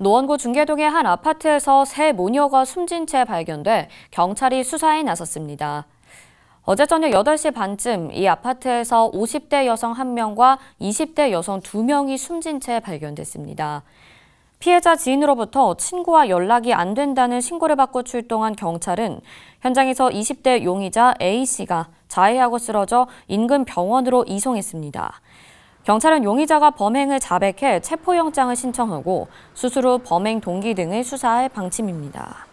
노원구 중계동의 한 아파트에서 새 모녀가 숨진 채 발견돼 경찰이 수사에 나섰습니다. 어제 저녁 8시 반쯤 이 아파트에서 50대 여성 1명과 20대 여성 2명이 숨진 채 발견됐습니다. 피해자 지인으로부터 친구와 연락이 안 된다는 신고를 받고 출동한 경찰은 현장에서 20대 용의자 A씨가 자해하고 쓰러져 인근 병원으로 이송했습니다. 경찰은 용의자가 범행을 자백해 체포영장을 신청하고 스스로 범행 동기 등을 수사할 방침입니다.